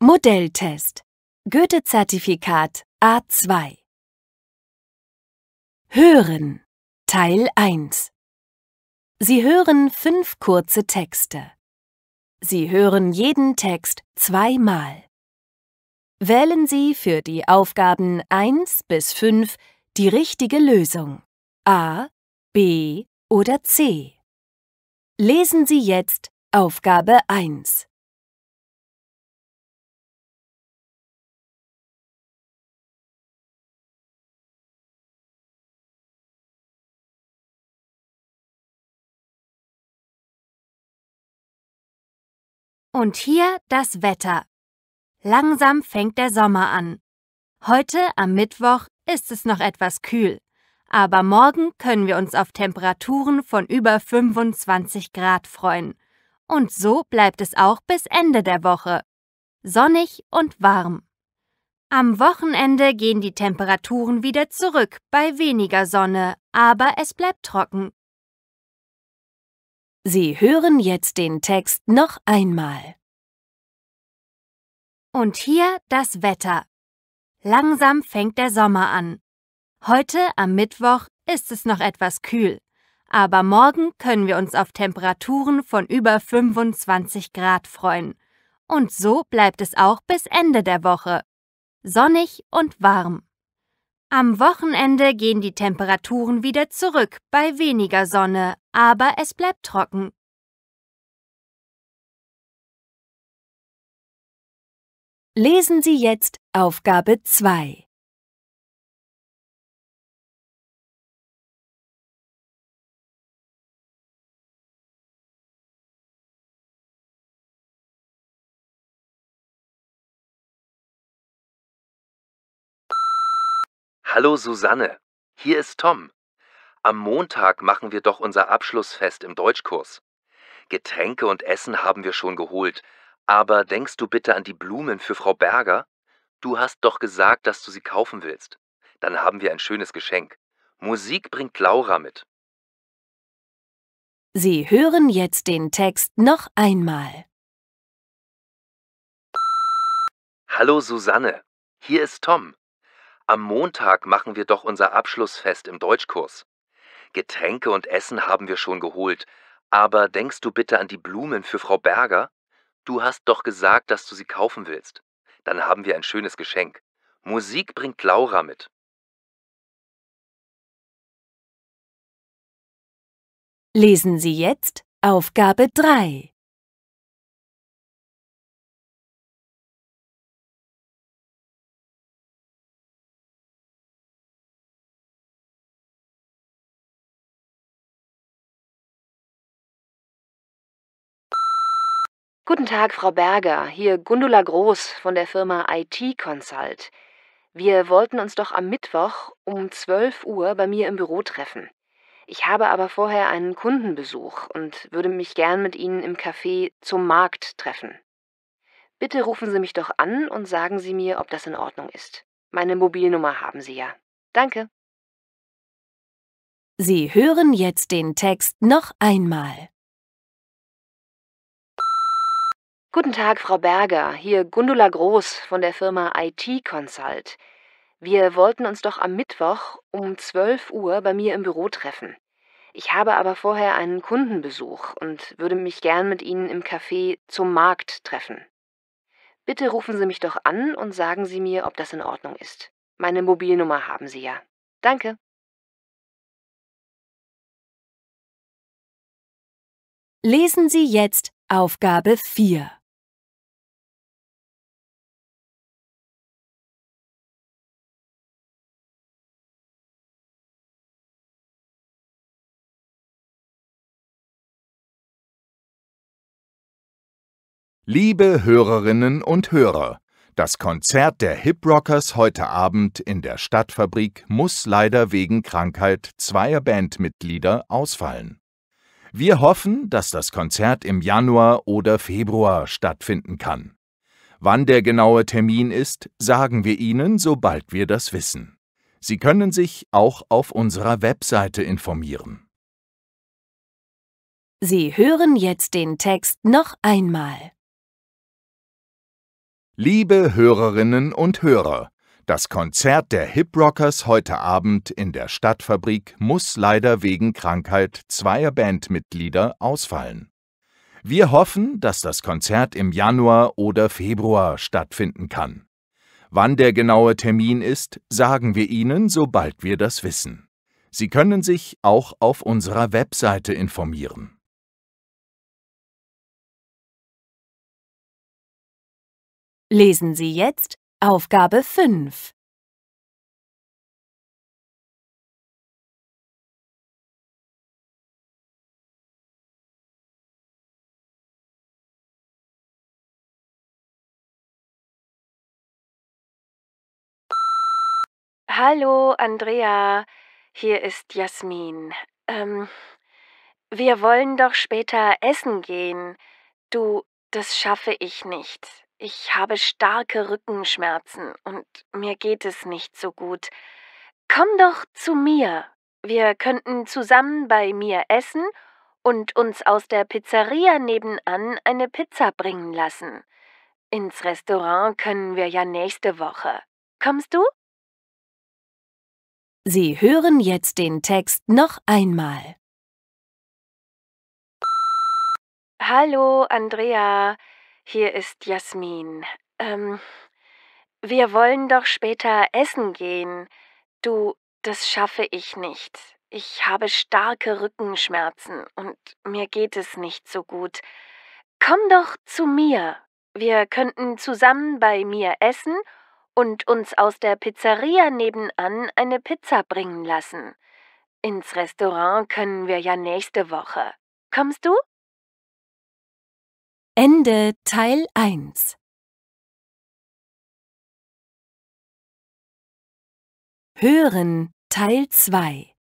Modelltest Goethe-Zertifikat A2 Hören Teil 1 Sie hören fünf kurze Texte. Sie hören jeden Text zweimal. Wählen Sie für die Aufgaben 1 bis 5 die richtige Lösung A, B oder C. Lesen Sie jetzt Aufgabe 1. Und hier das Wetter. Langsam fängt der Sommer an. Heute am Mittwoch ist es noch etwas kühl, aber morgen können wir uns auf Temperaturen von über 25 Grad freuen. Und so bleibt es auch bis Ende der Woche. Sonnig und warm. Am Wochenende gehen die Temperaturen wieder zurück bei weniger Sonne, aber es bleibt trocken. Sie hören jetzt den Text noch einmal. Und hier das Wetter. Langsam fängt der Sommer an. Heute am Mittwoch ist es noch etwas kühl, aber morgen können wir uns auf Temperaturen von über 25 Grad freuen. Und so bleibt es auch bis Ende der Woche. Sonnig und warm. Am Wochenende gehen die Temperaturen wieder zurück bei weniger Sonne, aber es bleibt trocken. Lesen Sie jetzt Aufgabe 2. Hallo Susanne, hier ist Tom. Am Montag machen wir doch unser Abschlussfest im Deutschkurs. Getränke und Essen haben wir schon geholt, aber denkst du bitte an die Blumen für Frau Berger? Du hast doch gesagt, dass du sie kaufen willst. Dann haben wir ein schönes Geschenk. Musik bringt Laura mit. Sie hören jetzt den Text noch einmal. Hallo Susanne, hier ist Tom. Am Montag machen wir doch unser Abschlussfest im Deutschkurs. Getränke und Essen haben wir schon geholt, aber denkst du bitte an die Blumen für Frau Berger? Du hast doch gesagt, dass du sie kaufen willst. Dann haben wir ein schönes Geschenk. Musik bringt Laura mit. Lesen Sie jetzt Aufgabe 3. Guten Tag, Frau Berger. Hier Gundula Groß von der Firma IT Consult. Wir wollten uns doch am Mittwoch um 12 Uhr bei mir im Büro treffen. Ich habe aber vorher einen Kundenbesuch und würde mich gern mit Ihnen im Café zum Markt treffen. Bitte rufen Sie mich doch an und sagen Sie mir, ob das in Ordnung ist. Meine Mobilnummer haben Sie ja. Danke. Sie hören jetzt den Text noch einmal. Guten Tag, Frau Berger. Hier Gundula Groß von der Firma IT Consult. Wir wollten uns doch am Mittwoch um 12 Uhr bei mir im Büro treffen. Ich habe aber vorher einen Kundenbesuch und würde mich gern mit Ihnen im Café zum Markt treffen. Bitte rufen Sie mich doch an und sagen Sie mir, ob das in Ordnung ist. Meine Mobilnummer haben Sie ja. Danke. Lesen Sie jetzt Aufgabe 4. Liebe Hörerinnen und Hörer, das Konzert der Hip Rockers heute Abend in der Stadtfabrik muss leider wegen Krankheit zweier Bandmitglieder ausfallen. Wir hoffen, dass das Konzert im Januar oder Februar stattfinden kann. Wann der genaue Termin ist, sagen wir Ihnen, sobald wir das wissen. Sie können sich auch auf unserer Webseite informieren. Sie hören jetzt den Text noch einmal. Liebe Hörerinnen und Hörer, das Konzert der Hip Rockers heute Abend in der Stadtfabrik muss leider wegen Krankheit zweier Bandmitglieder ausfallen. Wir hoffen, dass das Konzert im Januar oder Februar stattfinden kann. Wann der genaue Termin ist, sagen wir Ihnen, sobald wir das wissen. Sie können sich auch auf unserer Webseite informieren. Lesen Sie jetzt Aufgabe 5. Hallo, Andrea. Hier ist Jasmin. Ähm, wir wollen doch später essen gehen. Du, das schaffe ich nicht. Ich habe starke Rückenschmerzen und mir geht es nicht so gut. Komm doch zu mir. Wir könnten zusammen bei mir essen und uns aus der Pizzeria nebenan eine Pizza bringen lassen. Ins Restaurant können wir ja nächste Woche. Kommst du? Sie hören jetzt den Text noch einmal. Hallo, Andrea. Hier ist Jasmin. Ähm, wir wollen doch später essen gehen. Du, das schaffe ich nicht. Ich habe starke Rückenschmerzen und mir geht es nicht so gut. Komm doch zu mir. Wir könnten zusammen bei mir essen und uns aus der Pizzeria nebenan eine Pizza bringen lassen. Ins Restaurant können wir ja nächste Woche. Kommst du? Ende Teil 1 Hören Teil 2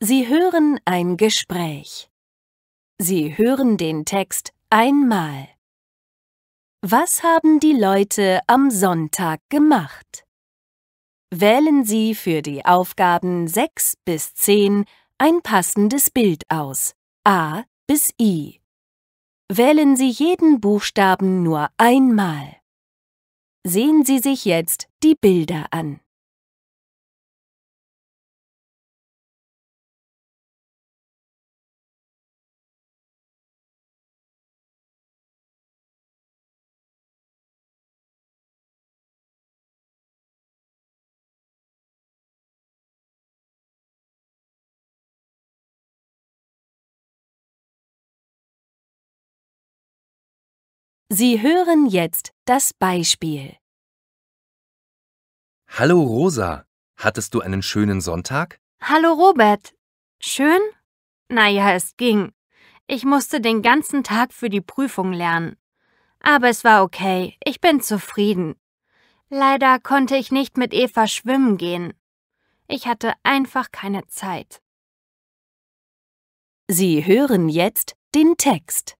Sie hören ein Gespräch. Sie hören den Text einmal. Was haben die Leute am Sonntag gemacht? Wählen Sie für die Aufgaben 6 bis 10 ein passendes Bild aus. A bis I. Wählen Sie jeden Buchstaben nur einmal. Sehen Sie sich jetzt die Bilder an. Sie hören jetzt das Beispiel. Hallo Rosa, hattest du einen schönen Sonntag? Hallo Robert. Schön? Naja, es ging. Ich musste den ganzen Tag für die Prüfung lernen. Aber es war okay, ich bin zufrieden. Leider konnte ich nicht mit Eva schwimmen gehen. Ich hatte einfach keine Zeit. Sie hören jetzt den Text.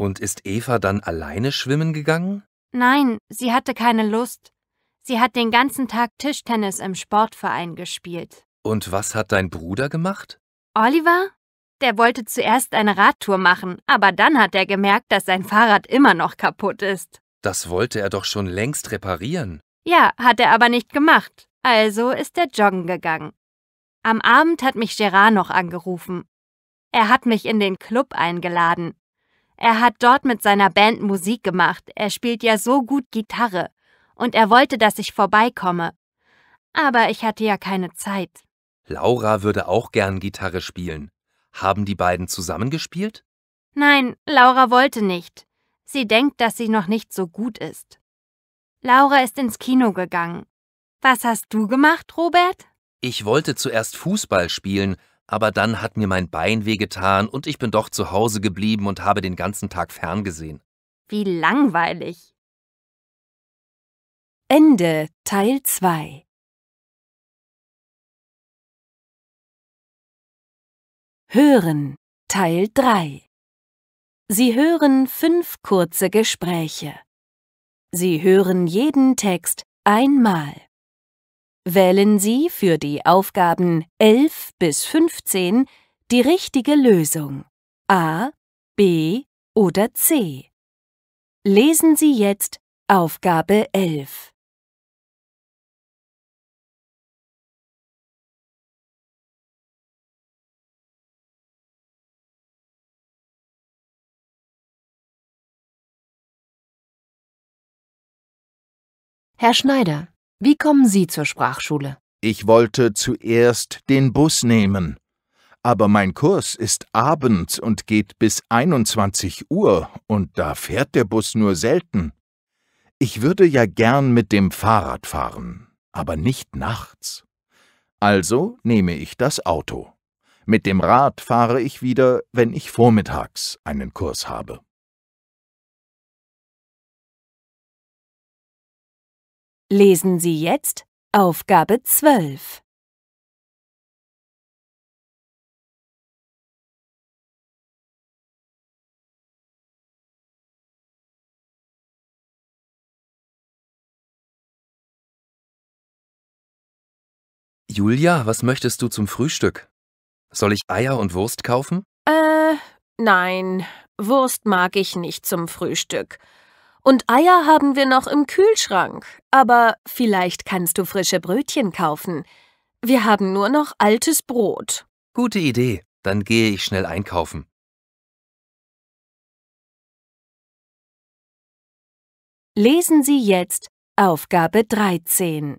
Und ist Eva dann alleine schwimmen gegangen? Nein, sie hatte keine Lust. Sie hat den ganzen Tag Tischtennis im Sportverein gespielt. Und was hat dein Bruder gemacht? Oliver? Der wollte zuerst eine Radtour machen, aber dann hat er gemerkt, dass sein Fahrrad immer noch kaputt ist. Das wollte er doch schon längst reparieren. Ja, hat er aber nicht gemacht. Also ist er joggen gegangen. Am Abend hat mich Gerard noch angerufen. Er hat mich in den Club eingeladen, er hat dort mit seiner Band Musik gemacht, er spielt ja so gut Gitarre, und er wollte, dass ich vorbeikomme. Aber ich hatte ja keine Zeit. Laura würde auch gern Gitarre spielen. Haben die beiden zusammengespielt? Nein, Laura wollte nicht. Sie denkt, dass sie noch nicht so gut ist. Laura ist ins Kino gegangen. Was hast du gemacht, Robert? Ich wollte zuerst Fußball spielen, aber dann hat mir mein Bein wehgetan und ich bin doch zu Hause geblieben und habe den ganzen Tag ferngesehen. Wie langweilig. Ende Teil 2 Hören Teil 3 Sie hören fünf kurze Gespräche. Sie hören jeden Text einmal. Wählen Sie für die Aufgaben 11 bis 15 die richtige Lösung A, B oder C. Lesen Sie jetzt Aufgabe 11. Herr Schneider, wie kommen Sie zur Sprachschule? Ich wollte zuerst den Bus nehmen. Aber mein Kurs ist abends und geht bis 21 Uhr, und da fährt der Bus nur selten. Ich würde ja gern mit dem Fahrrad fahren, aber nicht nachts. Also nehme ich das Auto. Mit dem Rad fahre ich wieder, wenn ich vormittags einen Kurs habe. Lesen Sie jetzt Aufgabe 12. Julia, was möchtest du zum Frühstück? Soll ich Eier und Wurst kaufen? Äh, nein, Wurst mag ich nicht zum Frühstück. Und Eier haben wir noch im Kühlschrank. Aber vielleicht kannst du frische Brötchen kaufen. Wir haben nur noch altes Brot. Gute Idee. Dann gehe ich schnell einkaufen. Lesen Sie jetzt Aufgabe 13.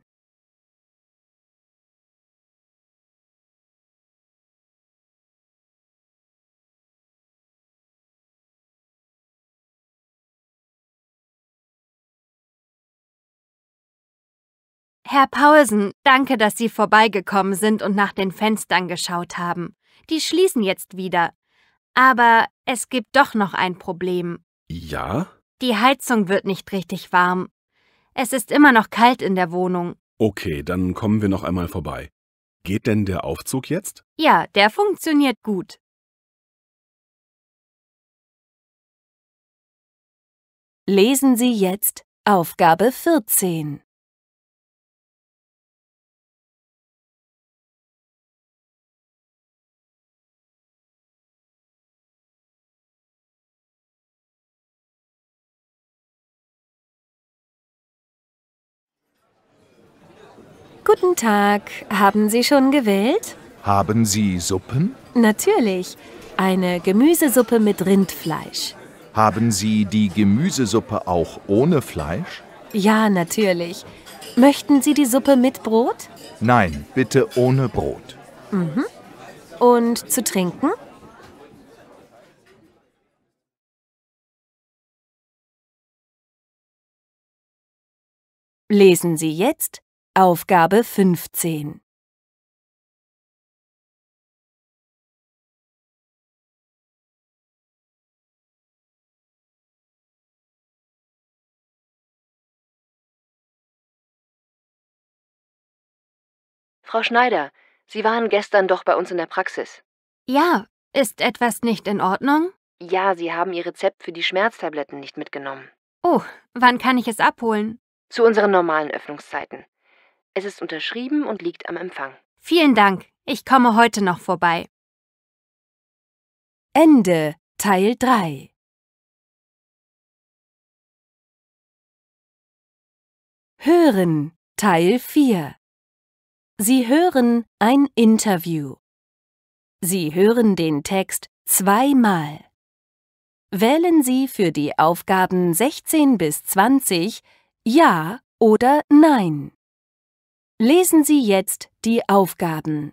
Herr Paulsen, danke, dass Sie vorbeigekommen sind und nach den Fenstern geschaut haben. Die schließen jetzt wieder. Aber es gibt doch noch ein Problem. Ja? Die Heizung wird nicht richtig warm. Es ist immer noch kalt in der Wohnung. Okay, dann kommen wir noch einmal vorbei. Geht denn der Aufzug jetzt? Ja, der funktioniert gut. Lesen Sie jetzt Aufgabe 14. Guten Tag. Haben Sie schon gewählt? Haben Sie Suppen? Natürlich. Eine Gemüsesuppe mit Rindfleisch. Haben Sie die Gemüsesuppe auch ohne Fleisch? Ja, natürlich. Möchten Sie die Suppe mit Brot? Nein, bitte ohne Brot. Mhm. Und zu trinken? Lesen Sie jetzt Aufgabe 15 Frau Schneider, Sie waren gestern doch bei uns in der Praxis. Ja, ist etwas nicht in Ordnung? Ja, Sie haben Ihr Rezept für die Schmerztabletten nicht mitgenommen. Oh, wann kann ich es abholen? Zu unseren normalen Öffnungszeiten. Es ist unterschrieben und liegt am Empfang. Vielen Dank. Ich komme heute noch vorbei. Ende Teil 3 Hören Teil 4 Sie hören ein Interview. Sie hören den Text zweimal. Wählen Sie für die Aufgaben 16 bis 20 Ja oder Nein. Lesen Sie jetzt die Aufgaben.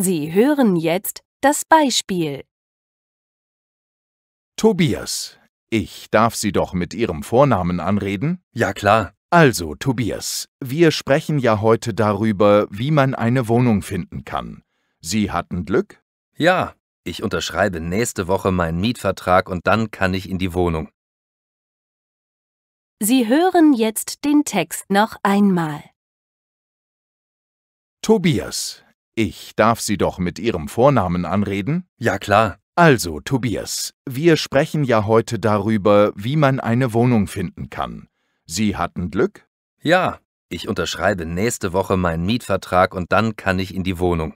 Sie hören jetzt das Beispiel. Tobias, ich darf Sie doch mit Ihrem Vornamen anreden? Ja klar. Also, Tobias, wir sprechen ja heute darüber, wie man eine Wohnung finden kann. Sie hatten Glück? Ja, ich unterschreibe nächste Woche meinen Mietvertrag und dann kann ich in die Wohnung. Sie hören jetzt den Text noch einmal. Tobias, ich darf Sie doch mit Ihrem Vornamen anreden? Ja klar. Also, Tobias, wir sprechen ja heute darüber, wie man eine Wohnung finden kann. Sie hatten Glück? Ja, ich unterschreibe nächste Woche meinen Mietvertrag und dann kann ich in die Wohnung.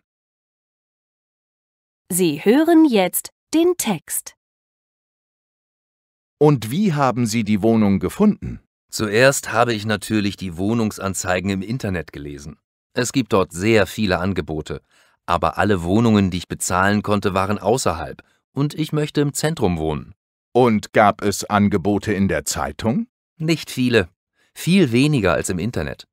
Sie hören jetzt den Text. Und wie haben Sie die Wohnung gefunden? Zuerst habe ich natürlich die Wohnungsanzeigen im Internet gelesen. Es gibt dort sehr viele Angebote, aber alle Wohnungen, die ich bezahlen konnte, waren außerhalb und ich möchte im Zentrum wohnen. Und gab es Angebote in der Zeitung? Nicht viele. Viel weniger als im Internet.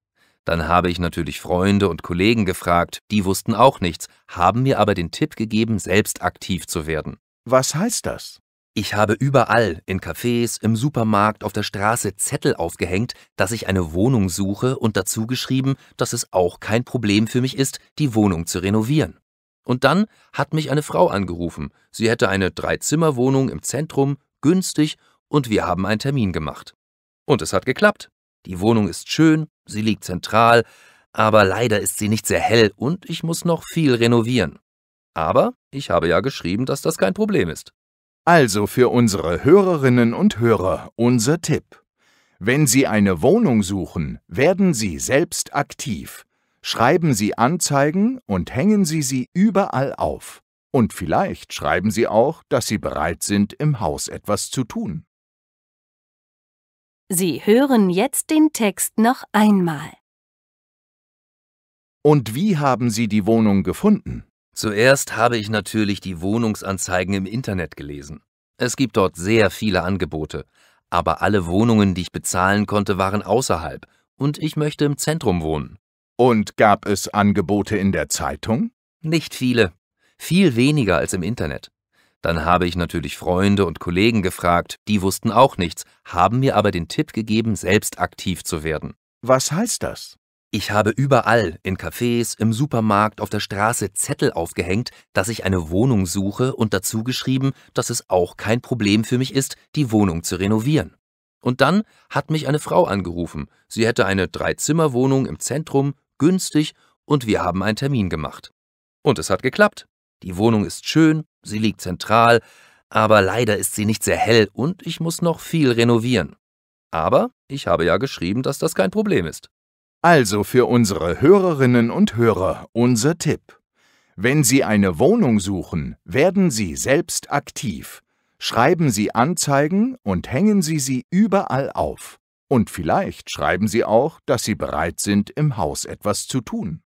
Dann habe ich natürlich Freunde und Kollegen gefragt, die wussten auch nichts, haben mir aber den Tipp gegeben, selbst aktiv zu werden. Was heißt das? Ich habe überall, in Cafés, im Supermarkt, auf der Straße Zettel aufgehängt, dass ich eine Wohnung suche und dazu geschrieben, dass es auch kein Problem für mich ist, die Wohnung zu renovieren. Und dann hat mich eine Frau angerufen. Sie hätte eine Dreizimmerwohnung im Zentrum, günstig, und wir haben einen Termin gemacht. Und es hat geklappt. Die Wohnung ist schön, sie liegt zentral, aber leider ist sie nicht sehr hell und ich muss noch viel renovieren. Aber ich habe ja geschrieben, dass das kein Problem ist. Also für unsere Hörerinnen und Hörer unser Tipp. Wenn Sie eine Wohnung suchen, werden Sie selbst aktiv. Schreiben Sie Anzeigen und hängen Sie sie überall auf. Und vielleicht schreiben Sie auch, dass Sie bereit sind, im Haus etwas zu tun. Sie hören jetzt den Text noch einmal. Und wie haben Sie die Wohnung gefunden? Zuerst habe ich natürlich die Wohnungsanzeigen im Internet gelesen. Es gibt dort sehr viele Angebote, aber alle Wohnungen, die ich bezahlen konnte, waren außerhalb und ich möchte im Zentrum wohnen. Und gab es Angebote in der Zeitung? Nicht viele. Viel weniger als im Internet. Dann habe ich natürlich Freunde und Kollegen gefragt, die wussten auch nichts, haben mir aber den Tipp gegeben, selbst aktiv zu werden. Was heißt das? Ich habe überall, in Cafés, im Supermarkt, auf der Straße Zettel aufgehängt, dass ich eine Wohnung suche und dazu geschrieben, dass es auch kein Problem für mich ist, die Wohnung zu renovieren. Und dann hat mich eine Frau angerufen, sie hätte eine Dreizimmerwohnung im Zentrum, günstig, und wir haben einen Termin gemacht. Und es hat geklappt. Die Wohnung ist schön, sie liegt zentral, aber leider ist sie nicht sehr hell und ich muss noch viel renovieren. Aber ich habe ja geschrieben, dass das kein Problem ist. Also für unsere Hörerinnen und Hörer unser Tipp. Wenn Sie eine Wohnung suchen, werden Sie selbst aktiv. Schreiben Sie Anzeigen und hängen Sie sie überall auf. Und vielleicht schreiben Sie auch, dass Sie bereit sind, im Haus etwas zu tun.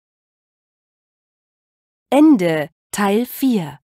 Ende Teil 4